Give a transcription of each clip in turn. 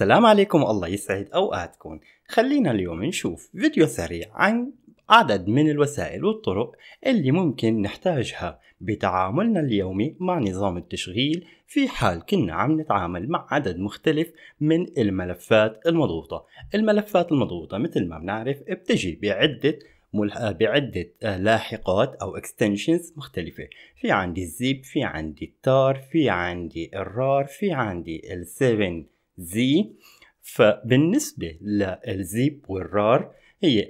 السلام عليكم الله يسعد اوقاتكم خلينا اليوم نشوف فيديو سريع عن عدد من الوسائل والطرق اللي ممكن نحتاجها بتعاملنا اليومي مع نظام التشغيل في حال كنا عم نتعامل مع عدد مختلف من الملفات المضغوطة الملفات المضغوطة مثل ما بنعرف بتجي بعدة بعدة آه، لاحقات أو اكستنشنز مختلفة في عندي الزيب في عندي التار في عندي الرار في عندي ال7 زي فبالنسبة للزيب والرار هي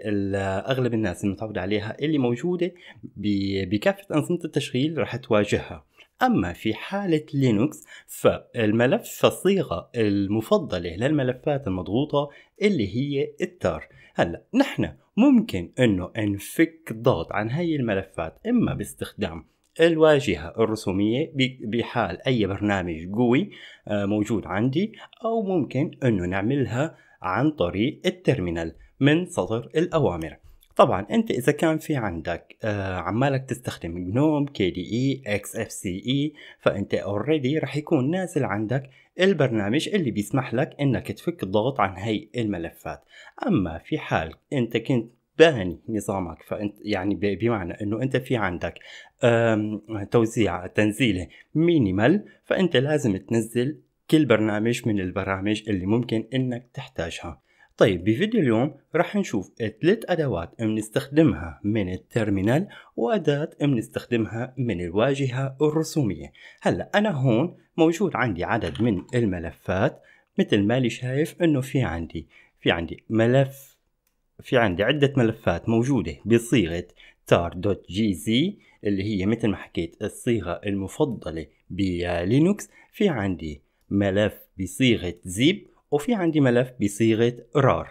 اغلب الناس المتعودة عليها اللي موجودة بكافة انظمة التشغيل رح تواجهها اما في حالة لينوكس فالملف الصيغة المفضلة للملفات المضغوطة اللي هي التار هلا نحن ممكن انه نفك ضغط عن هاي الملفات اما باستخدام الواجهة الرسومية بحال أي برنامج قوي آه، موجود عندي أو ممكن أنه نعملها عن طريق الترمينال من سطر الأوامر طبعا انت اذا كان في عندك آه عمالك تستخدم جنوم كي دي اي اكس اف سي اي فانت اوريدي راح يكون نازل عندك البرنامج اللي بيسمح لك انك تفك الضغط عن هي الملفات اما في حال انت كنت باني نظامك فانت يعني بمعنى انه انت في عندك توزيع تنزيله مينيمال فانت لازم تنزل كل برنامج من البرامج اللي ممكن انك تحتاجها طيب بفيديو اليوم راح نشوف ثلاث ادوات بنستخدمها من التيرمينال واداة بنستخدمها من الواجهة الرسومية هلا انا هون موجود عندي عدد من الملفات مثل ما لي شايف انه في عندي في عندي ملف في عندي عدة ملفات موجودة بصيغة tar.gz اللي هي مثل ما حكيت الصيغة المفضلة بلينوكس في عندي ملف بصيغة زيب وفي عندي ملف بصيغة رار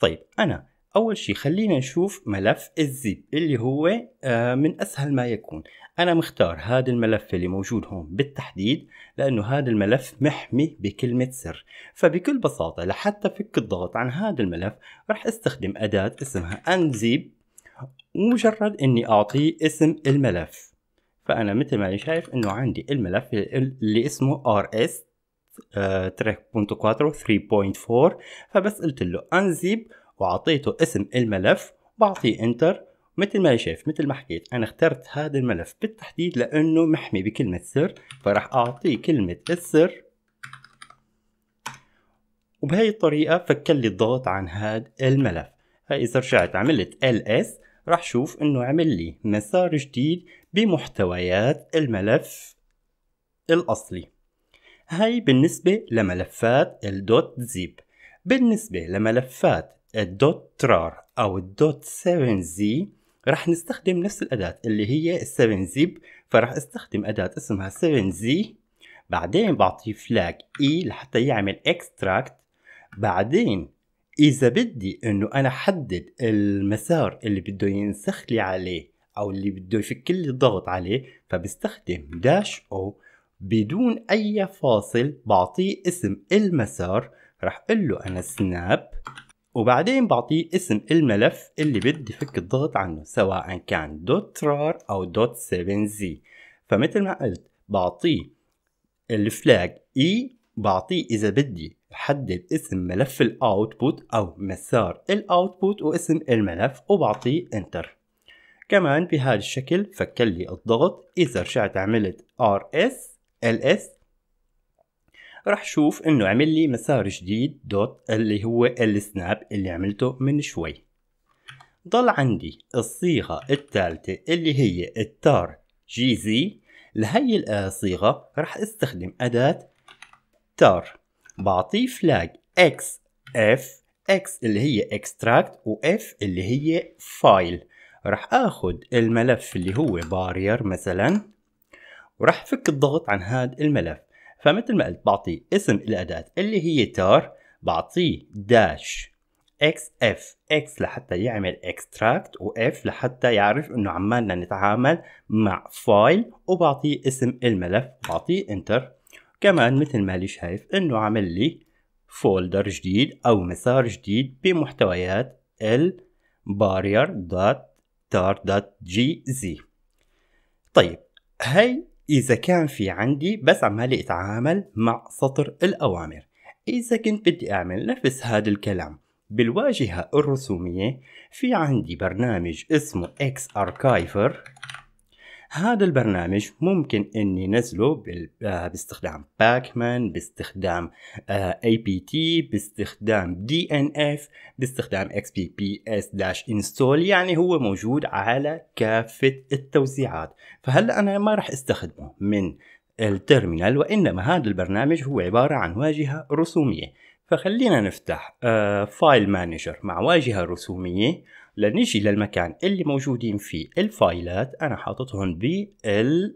طيب أنا أول شيء خلينا نشوف ملف الزيب اللي هو آه، من أسهل ما يكون أنا مختار هذا الملف اللي موجود هون بالتحديد لأنه هذا الملف محمي بكلمة سر فبكل بساطة لحتى فك الضغط عن هذا الملف رح استخدم أداة اسمها أنزيب مجرد أني أعطيه اسم الملف فأنا مثل ما شايف أنه عندي الملف اللي اسمه rs 3.4 3.4 فبس قلت له انزيب وعطيته اسم الملف بعطيه انتر مثل ما شايف مثل ما حكيت انا اخترت هذا الملف بالتحديد لانه محمي بكلمة سر فراح اعطيه كلمة السر وبهي الطريقة فك لي الضغط عن هذا الملف هاي اذا رجعت عملت ls راح شوف انه عمل لي مسار جديد بمحتويات الملف الاصلي هاي بالنسبة لملفات الدوت زيب بالنسبة لملفات الدوت ترار او الدوت 7 زي راح نستخدم نفس الأداة اللي هي 7 zip فراح استخدم أداة اسمها 7 z بعدين بعطيه فلاج E لحتى يعمل extract بعدين إذا بدي إنه أنا أحدد المسار اللي بده ينسخ لي عليه أو اللي بده يفك لي الضغط عليه فبستخدم داش أو بدون أي فاصل بعطيه اسم المسار راح أقول له أنا سناب وبعدين بعطيه اسم الملف اللي بدي فك الضغط عنه سواء كان دوت رار او دوت 7 زي فمثل ما قلت بعطيه الفلاج اي e، بعطيه اذا بدي بحدد اسم ملف الاوتبوت او مسار الاوتبوت واسم الملف وبعطيه انتر كمان بهذا الشكل فكلي لي الضغط اذا رجعت عملت ار اس ls راح شوف انه عمل لي مسار جديد دوت اللي هو السناب اللي عملته من شوي ضل عندي الصيغة الثالثة اللي هي التار جي زي لهي الصيغة آه، راح استخدم أداة تار بعطيه فلاج اكس اف اكس اللي هي اكستراكت واف اللي هي فايل راح اخد الملف اللي هو بارير مثلا وراح فك الضغط عن هذا الملف فمثل ما قلت بعطي اسم الأداة اللي هي تار بعطيه داش اكس اف اكس لحتى يعمل اكستراكت واف لحتى يعرف انه عمالنا نتعامل مع فايل وبعطيه اسم الملف بعطيه انتر كمان مثل ما لي شايف انه عمل لي فولدر جديد او مسار جديد بمحتويات ال barrier.tar.gz طيب هاي إذا كان في عندي بس عمالي أتعامل مع سطر الأوامر إذا كنت بدي أعمل نفس هذا الكلام بالواجهة الرسومية في عندي برنامج اسمه X Archiver هذا البرنامج ممكن اني نزله آه، باستخدام باكمان باستخدام اي بي تي باستخدام دي ان اف باستخدام اكس بي بي اس داش انستول يعني هو موجود على كافة التوزيعات فهلا انا ما راح استخدمه من التيرمينال وانما هذا البرنامج هو عبارة عن واجهة رسومية فخلينا نفتح فايل آه، مانجر مع واجهة رسومية لنيجي للمكان اللي موجودين فيه الفايلات انا حاططهم بال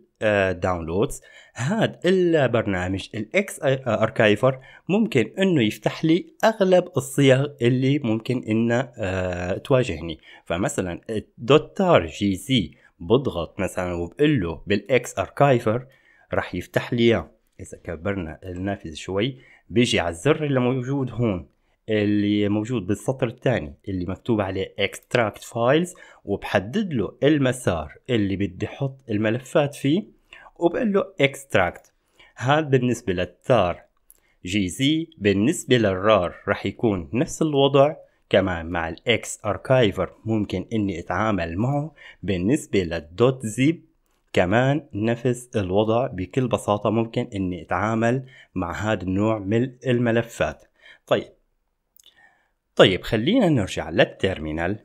داونلودز هذا البرنامج الاكس اركايفر ممكن انه يفتح لي اغلب الصيغ اللي ممكن ان آه، تواجهني فمثلا دوتار جي زي بضغط مثلا وبقول له بالاكس اركايفر راح يفتح لي اياه اذا كبرنا النافذه شوي بيجي على الزر اللي موجود هون اللي موجود بالسطر الثاني اللي مكتوب عليه extract files وبحدد له المسار اللي بدي احط الملفات فيه وبقول له extract هذا بالنسبة للتار جي زي بالنسبة للرار رح يكون نفس الوضع كمان مع الاكس اركايفر ممكن اني اتعامل معه بالنسبة للدوت زيب كمان نفس الوضع بكل بساطة ممكن اني اتعامل مع هذا النوع من الملفات طيب طيب خلينا نرجع للتيرمينال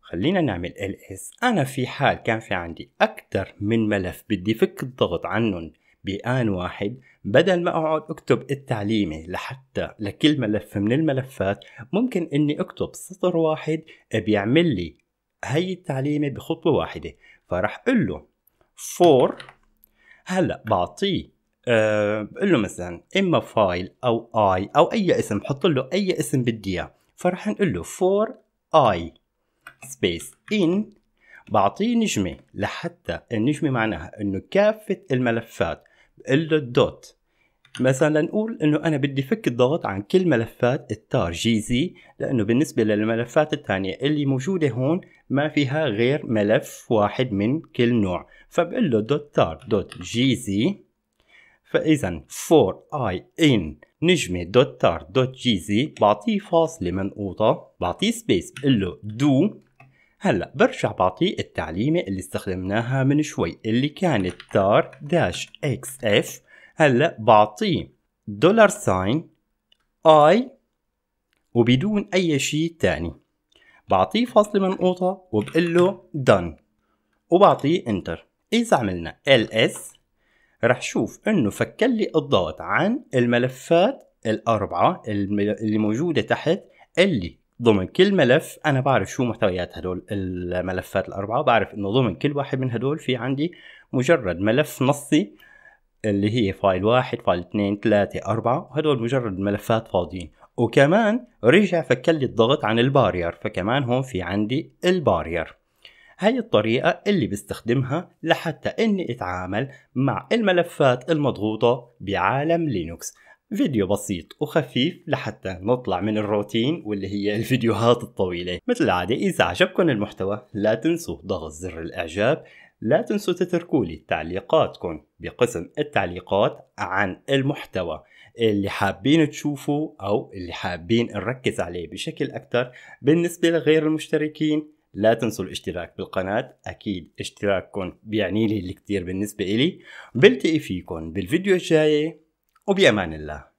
خلينا نعمل ls انا في حال كان في عندي اكثر من ملف بدي فك الضغط عنهم بآن واحد بدل ما أقعد أكتب التعليمة لحتى لكل ملف من الملفات ممكن إني أكتب سطر واحد بيعمل لي هي التعليمة بخطوة واحدة فراح أقول له for هلا بعطيه بقول له آه، مثلا اما فايل او اي او اي اسم حط له اي اسم بدي اياه فراح نقول له فور اي سبيس ان بعطيه نجمه لحتى النجمه معناها انه كافه الملفات بقول له الدوت مثلا نقول انه انا بدي فك الضغط عن كل ملفات التار جي زي لانه بالنسبه للملفات الثانيه اللي موجوده هون ما فيها غير ملف واحد من كل نوع فبقول له دوت تار دوت جي زي فاذا for i in نجمة دوت تار دوت جي زي بعطيه فاصلة منقوطة بعطيه سبيس بقول له دو هلا برجع بعطيه التعليمة اللي استخدمناها من شوي اللي كانت تار داش اكس اف هلا بعطيه دولار ساين اي وبدون اي شيء تاني بعطيه فاصلة منقوطة وبقول له done وبعطيه انتر اذا عملنا ls رح شوف انه فكر لي الضغط عن الملفات الاربعه اللي موجوده تحت اللي ضمن كل ملف انا بعرف شو محتويات هدول الملفات الاربعه بعرف انه ضمن كل واحد من هدول في عندي مجرد ملف نصي اللي هي فايل واحد فايل اثنين ثلاثة أربعة هدول مجرد ملفات فاضيين وكمان رجع فكر لي الضغط عن البارير فكمان هون في عندي البارير هاي الطريقة اللي بستخدمها لحتى اني اتعامل مع الملفات المضغوطة بعالم لينوكس فيديو بسيط وخفيف لحتى نطلع من الروتين واللي هي الفيديوهات الطويلة مثل العادة إذا عجبكم المحتوى لا تنسوا ضغط زر الإعجاب لا تنسوا تتركوا لي تعليقاتكم بقسم التعليقات عن المحتوى اللي حابين تشوفوا أو اللي حابين نركز عليه بشكل أكثر بالنسبة لغير المشتركين لا تنسوا الاشتراك بالقناة أكيد اشتراككم بيعني لي الكثير بالنسبة إلي بلتقي فيكم بالفيديو الجاي وبأمان الله